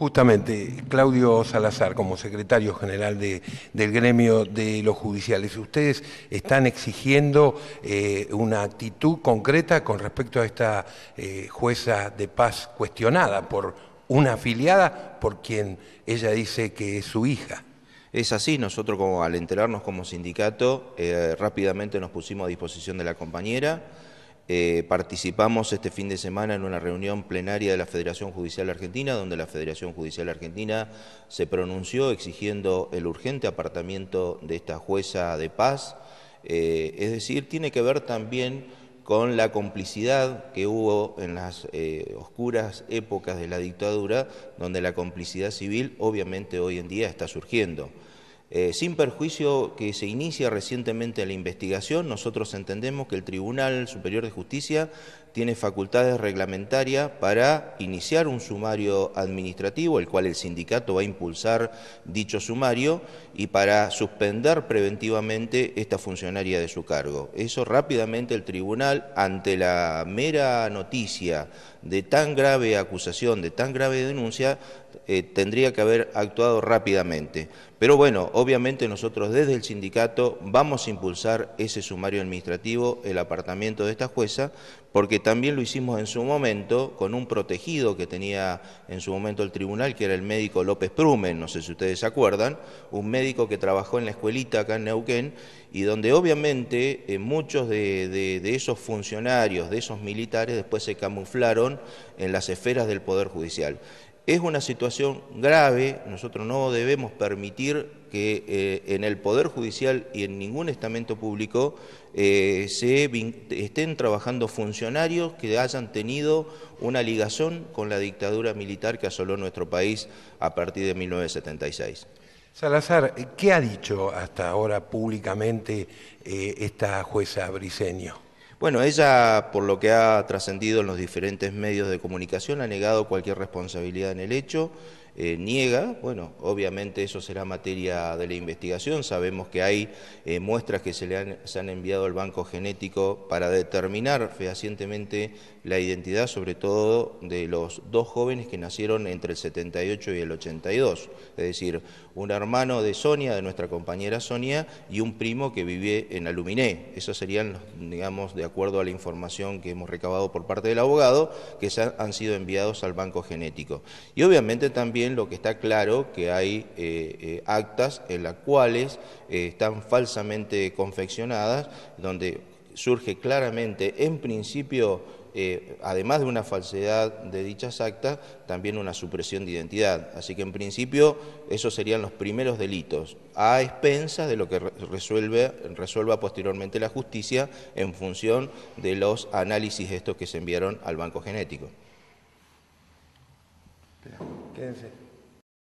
Justamente, Claudio Salazar, como secretario general del gremio de los judiciales, ¿ustedes están exigiendo eh, una actitud concreta con respecto a esta eh, jueza de paz cuestionada por una afiliada por quien ella dice que es su hija? Es así, nosotros como, al enterarnos como sindicato, eh, rápidamente nos pusimos a disposición de la compañera eh, participamos este fin de semana en una reunión plenaria de la Federación Judicial Argentina, donde la Federación Judicial Argentina se pronunció exigiendo el urgente apartamiento de esta jueza de paz. Eh, es decir, tiene que ver también con la complicidad que hubo en las eh, oscuras épocas de la dictadura, donde la complicidad civil obviamente hoy en día está surgiendo. Eh, sin perjuicio que se inicia recientemente la investigación, nosotros entendemos que el Tribunal Superior de Justicia tiene facultades reglamentarias para iniciar un sumario administrativo, el cual el sindicato va a impulsar dicho sumario, y para suspender preventivamente esta funcionaria de su cargo. Eso rápidamente el tribunal, ante la mera noticia de tan grave acusación, de tan grave denuncia, eh, tendría que haber actuado rápidamente. Pero bueno, obviamente nosotros desde el sindicato vamos a impulsar ese sumario administrativo, el apartamento de esta jueza, porque también lo hicimos en su momento con un protegido que tenía en su momento el tribunal, que era el médico López Prumen, no sé si ustedes se acuerdan, un médico que trabajó en la escuelita acá en Neuquén y donde obviamente eh, muchos de esos funcionarios, de esos militares, después se camuflaron en las esferas del Poder Judicial. Es una situación grave, nosotros no debemos permitir que eh, en el Poder Judicial y en ningún estamento público eh, estén trabajando funcionarios que hayan tenido una ligación con la dictadura militar que asoló nuestro país a partir de 1976. Salazar, ¿qué ha dicho hasta ahora públicamente eh, esta jueza Briceño? Bueno, ella, por lo que ha trascendido en los diferentes medios de comunicación, ha negado cualquier responsabilidad en el hecho eh, niega, bueno, obviamente eso será materia de la investigación. Sabemos que hay eh, muestras que se le han, se han enviado al banco genético para determinar fehacientemente la identidad, sobre todo de los dos jóvenes que nacieron entre el 78 y el 82. Es decir, un hermano de Sonia, de nuestra compañera Sonia, y un primo que vive en Aluminé. Esos serían, digamos, de acuerdo a la información que hemos recabado por parte del abogado, que han sido enviados al banco genético. Y obviamente también lo que está claro, que hay eh, eh, actas en las cuales eh, están falsamente confeccionadas, donde surge claramente, en principio, además de una falsedad de dichas actas, también una supresión de identidad. Así que en principio esos serían los primeros delitos, a expensas de lo que resuelva posteriormente la justicia en función de los análisis estos que se enviaron al Banco Genético. Quédense.